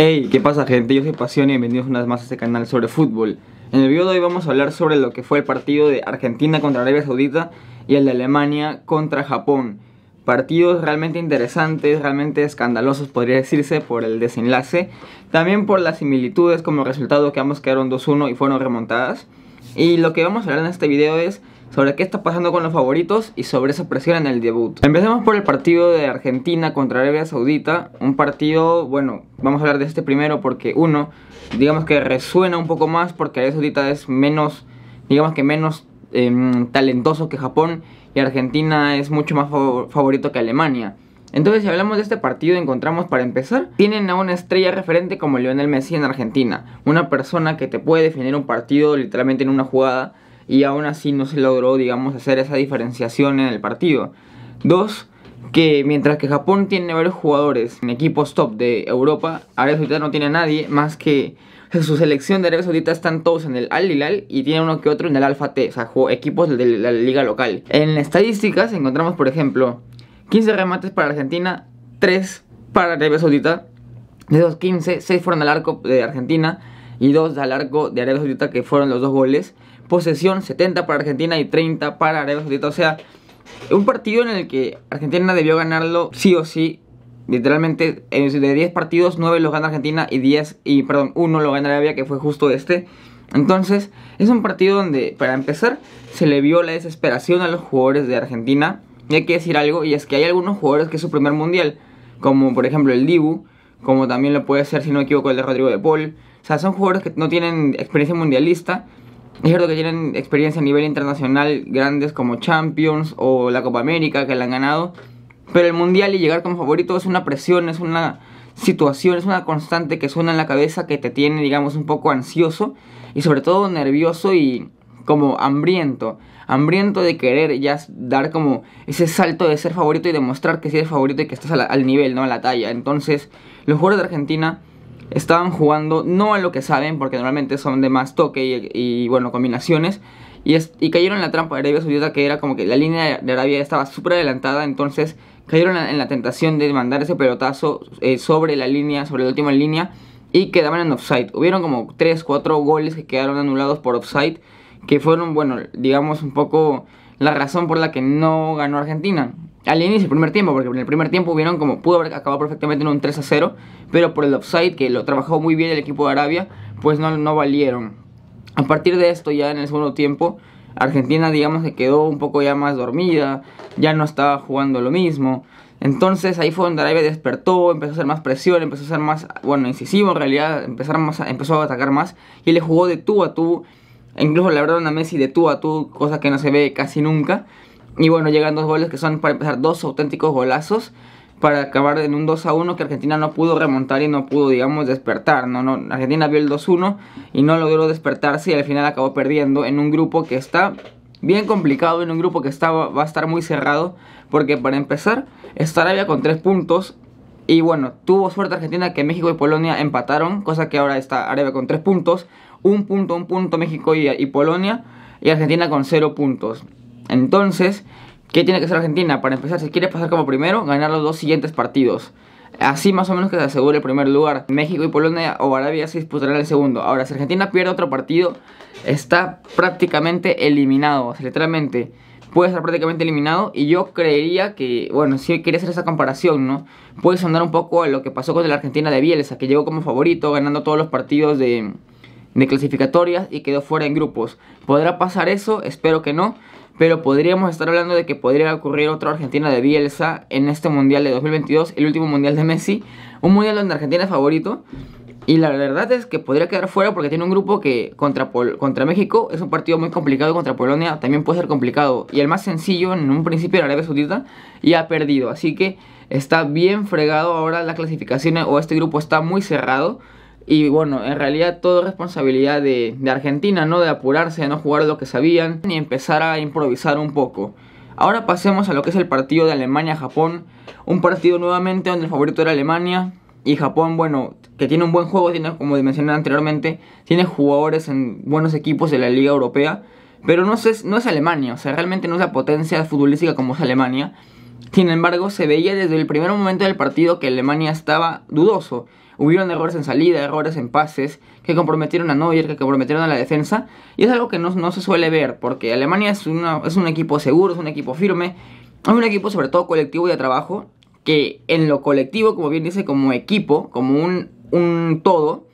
Hey, ¿qué pasa gente? Yo soy Pasión y bienvenidos una vez más a este canal sobre fútbol. En el video de hoy vamos a hablar sobre lo que fue el partido de Argentina contra Arabia Saudita y el de Alemania contra Japón. Partidos realmente interesantes, realmente escandalosos podría decirse por el desenlace, también por las similitudes como resultado que ambos quedaron 2-1 y fueron remontadas. Y lo que vamos a hablar en este video es sobre qué está pasando con los favoritos y sobre esa presión en el debut. Empecemos por el partido de Argentina contra Arabia Saudita, un partido, bueno, vamos a hablar de este primero porque uno, digamos que resuena un poco más porque Arabia Saudita es menos, digamos que menos em, talentoso que Japón y Argentina es mucho más favorito que Alemania. Entonces, si hablamos de este partido, encontramos para empezar, tienen a una estrella referente como Lionel Messi en Argentina, una persona que te puede definir un partido literalmente en una jugada y aún así no se logró, digamos, hacer esa diferenciación en el partido. Dos, que mientras que Japón tiene varios jugadores en equipos top de Europa, Arabia Saudita no tiene a nadie más que su selección de Arabia Saudita están todos en el Al Hilal y tiene uno que otro en el Alfa T, o sea, equipos de la liga local. En estadísticas encontramos, por ejemplo, 15 remates para Argentina, 3 para Arabia Saudita. De esos 15, 6 fueron al arco de Argentina y 2 al arco de Arabia Saudita que fueron los dos goles posesión, 70 para Argentina y 30 para Arabia Saudita. O sea, un partido en el que Argentina debió ganarlo sí o sí. Literalmente, de 10 partidos, 9 los gana Argentina y 10, y perdón, 1 lo gana Arabia, que fue justo este. Entonces, es un partido donde, para empezar, se le vio la desesperación a los jugadores de Argentina. Y hay que decir algo, y es que hay algunos jugadores que es su primer mundial, como por ejemplo el Dibu, como también lo puede ser, si no me equivoco, el de Rodrigo de Paul. O sea, son jugadores que no tienen experiencia mundialista es cierto que tienen experiencia a nivel internacional, grandes como Champions o la Copa América que la han ganado, pero el Mundial y llegar como favorito es una presión, es una situación, es una constante que suena en la cabeza que te tiene, digamos, un poco ansioso y sobre todo nervioso y como hambriento, hambriento de querer ya dar como ese salto de ser favorito y demostrar que sí eres favorito y que estás al, al nivel, ¿no? A la talla. Entonces, los jugadores de Argentina estaban jugando no a lo que saben, porque normalmente son de más toque y, bueno, combinaciones. Y, cayeron en la trampa de Arabia Saudita, que era como que la línea de Arabia estaba súper adelantada, entonces cayeron en la, tentación de mandar ese pelotazo eh, sobre la línea, sobre la última línea, y quedaban en offside. Hubieron como 3, 4 goles que quedaron anulados por offside, que fueron, bueno, digamos un poco la razón por la que no ganó Argentina al inicio del primer tiempo, porque en el primer tiempo vieron como pudo haber acabado perfectamente en un 3 a 0, pero por el offside que lo trabajó muy bien el equipo de Arabia, pues no, no valieron. A partir de esto, ya en el segundo tiempo, Argentina, digamos, se quedó un poco ya más dormida, ya no estaba jugando lo mismo. Entonces ahí fue donde Arabia despertó, empezó a hacer más presión, empezó a ser más, bueno, incisivo en realidad, más, empezó a atacar más y le jugó de tú a tú. Incluso la verdad a Messi de tú a tú, cosa que no se ve casi nunca. Y bueno, llegan dos goles que son para empezar dos auténticos golazos para acabar en un 2 a 1 que Argentina no pudo remontar y no pudo, digamos, despertar. No, no, Argentina vio el 2 1 y no logró despertarse y al final acabó perdiendo en un grupo que está bien complicado, en un grupo que está, va a estar muy cerrado, porque para empezar, está Arabia con 3 puntos. Y bueno, tuvo suerte Argentina que México y Polonia empataron, cosa que ahora está Arabia con 3 puntos, un punto, un punto México y, y Polonia, y Argentina con 0 puntos. Entonces, ¿qué tiene que hacer Argentina? Para empezar, si quiere pasar como primero, ganar los dos siguientes partidos. Así más o menos que se asegure el primer lugar. México y Polonia o Arabia se disputarán el segundo. Ahora, si Argentina pierde otro partido, está prácticamente eliminado. literalmente, puede estar prácticamente eliminado. Y yo creería que, bueno, si quería hacer esa comparación, ¿no? Puede sonar un poco a lo que pasó con la Argentina de Bielsa, que llegó como favorito, ganando todos los partidos de, de clasificatorias y quedó fuera en grupos. ¿Podrá pasar eso? Espero que no pero podríamos estar hablando de que podría ocurrir otra Argentina de Bielsa en este Mundial de 2022, el último Mundial de Messi, un Mundial donde Argentina es favorito. Y la verdad es que podría quedar fuera porque tiene un grupo que contra, Pol contra México es un partido muy complicado contra Polonia también puede ser complicado. Y el más sencillo en un principio era Arabia Saudita y ha perdido. Así que está bien fregado ahora la clasificación o este grupo está muy cerrado. Y bueno, en realidad todo responsabilidad de, Argentina, ¿no? De apurarse, de no jugar lo que sabían ni empezar a improvisar un poco. Ahora pasemos a lo que es el partido de Alemania-Japón. Un partido nuevamente donde el favorito era Alemania. Y Japón, bueno, que tiene un buen juego, tiene, como mencioné anteriormente, tiene jugadores en buenos equipos de la Liga Europea. Pero no es, no es Alemania, o sea, realmente no es la potencia futbolística como es Alemania. Sin embargo, se veía desde el primer momento del partido que Alemania estaba dudoso. Hubieron errores en salida, errores en pases, que comprometieron a Neuer, que comprometieron a la defensa. Y es algo que no, se suele ver, porque Alemania es, una, es un equipo seguro, es un equipo firme, es un equipo sobre todo colectivo y de trabajo, que en lo colectivo, como bien dice, como equipo, como un, un todo,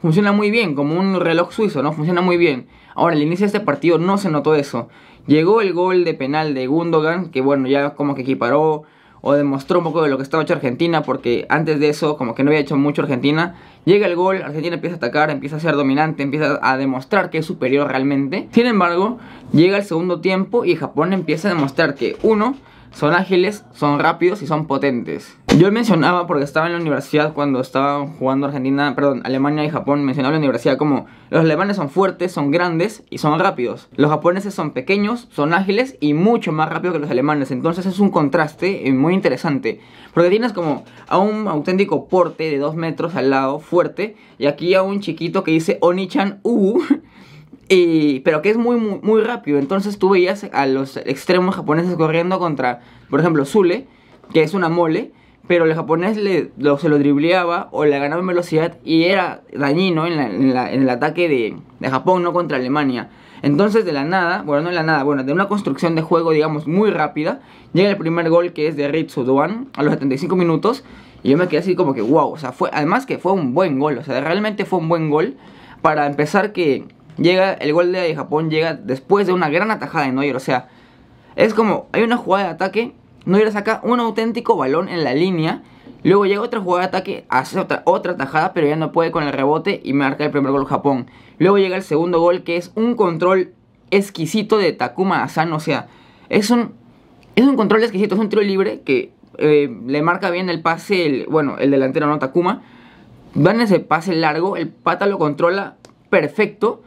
funciona muy bien, como un reloj suizo, ¿no? Funciona muy bien. Ahora, al inicio de este partido no se notó eso. Llegó el gol de penal de Gundogan, que bueno, ya como que equiparó o demostró un poco de lo que estaba hecho Argentina, porque antes de eso como que no había hecho mucho Argentina. Llega el gol, Argentina empieza a atacar, empieza a ser dominante, empieza a demostrar que es superior realmente. Sin embargo, llega el segundo tiempo y Japón empieza a demostrar que uno son ágiles, son rápidos y son potentes. Yo mencionaba porque estaba en la universidad cuando estaba jugando Argentina, perdón, Alemania y Japón, mencionaba la universidad como los alemanes son fuertes, son grandes y son rápidos. Los japoneses son pequeños, son ágiles y mucho más rápidos que los alemanes. Entonces es un contraste eh, muy interesante. Porque tienes como a un auténtico porte de dos metros al lado, fuerte, y aquí a un chiquito que dice Onichan U. pero que es muy, muy, rápido. Entonces tú veías a los extremos japoneses corriendo contra, por ejemplo, Zule, que es una mole, pero el japonés le, se lo dribleaba o le ganaba en velocidad y era dañino en, el ataque de, Japón, no contra Alemania. Entonces de la nada, bueno, no de la nada, bueno, de una construcción de juego, digamos, muy rápida, llega el primer gol que es de Ritsu Doan a los 75 minutos y yo me quedé así como que wow, o sea, fue, además que fue un buen gol, o sea, realmente fue un buen gol para empezar que Llega, el gol de Japón llega después de una gran atajada de Neuer. O sea, es como, hay una jugada de ataque, Neuer saca un auténtico balón en la línea. Luego llega otra jugada de ataque, hace otra, otra pero ya no puede con el rebote y marca el primer gol Japón. Luego llega el segundo gol, que es un control exquisito de Takuma Asano. O sea, es un, es un control exquisito, es un tiro libre que eh, le marca bien el pase, el, bueno, el delantero no Takuma. Dan ese pase largo, el pata lo controla perfecto.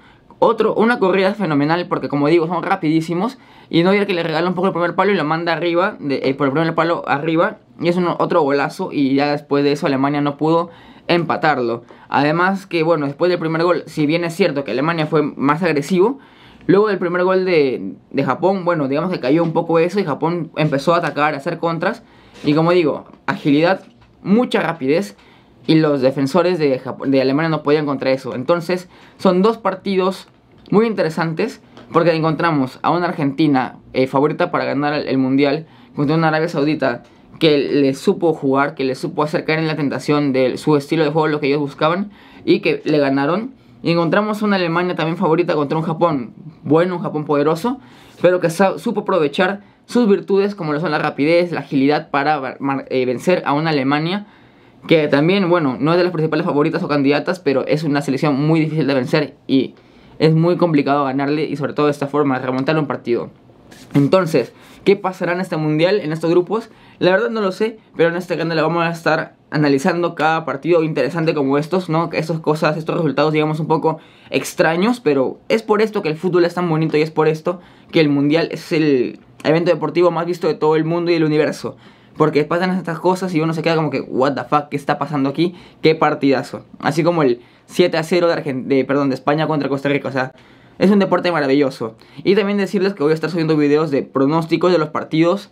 Otro, una corrida fenomenal porque como digo son rapidísimos y no el que le regala un poco el primer palo y lo manda arriba, eh, por el primer palo arriba y es otro golazo y ya después de eso Alemania no pudo empatarlo. Además que bueno, después del primer gol, si bien es cierto que Alemania fue más agresivo, luego del primer gol de, Japón, bueno, digamos que cayó un poco eso y Japón empezó a atacar, a hacer contras y como digo, agilidad, mucha rapidez y los defensores de, de Alemania no podían contra eso. Entonces, son dos partidos muy interesantes porque encontramos a una Argentina eh, favorita para ganar el, Mundial contra una Arabia Saudita que le supo jugar, que le supo acercar en la tentación de su estilo de juego, lo que ellos buscaban, y que le ganaron. Y encontramos una Alemania también favorita contra un Japón bueno, un Japón poderoso, pero que supo aprovechar sus virtudes como lo son la rapidez, la agilidad para eh, vencer a una Alemania que también, bueno, no es de las principales favoritas o candidatas, pero es una selección muy difícil de vencer y es muy complicado ganarle y sobre todo de esta forma, remontar un partido. Entonces, ¿qué pasará en este mundial, en estos grupos? La verdad no lo sé, pero en este canal vamos a estar analizando cada partido interesante como estos, ¿no? Estas cosas, estos resultados, digamos, un poco extraños, pero es por esto que el fútbol es tan bonito y es por esto que el mundial es el evento deportivo más visto de todo el mundo y el universo. Porque pasan estas cosas y uno se queda como que, what the fuck, ¿qué está pasando aquí? ¡Qué partidazo! Así como el 7 a 0 de, de, perdón, de España contra Costa Rica. O sea, es un deporte maravilloso. Y también decirles que voy a estar subiendo videos de pronósticos de los partidos.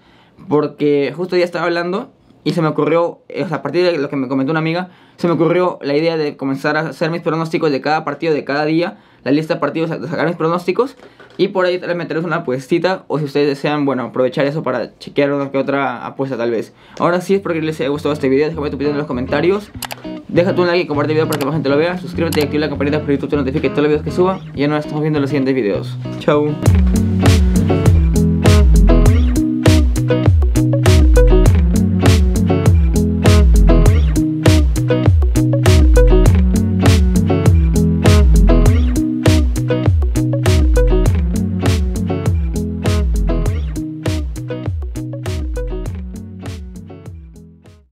Porque justo ya estaba hablando y se me ocurrió, eh, o sea, a partir de lo que me comentó una amiga, se me ocurrió la idea de comenzar a hacer mis pronósticos de cada partido, de cada día, la lista de partidos, de sacar mis pronósticos y por ahí les meteré una apuestita o si ustedes desean, bueno, aprovechar eso para chequear una que otra apuesta tal vez. Ahora sí, espero que les haya gustado este video, déjame tu opinión en los comentarios. Deja tu like y comparte el video para que más gente lo vea. Suscríbete y activa la campanita para que YouTube te notifique todos los videos que suba. Y ya nos estamos viendo en los siguientes videos. chao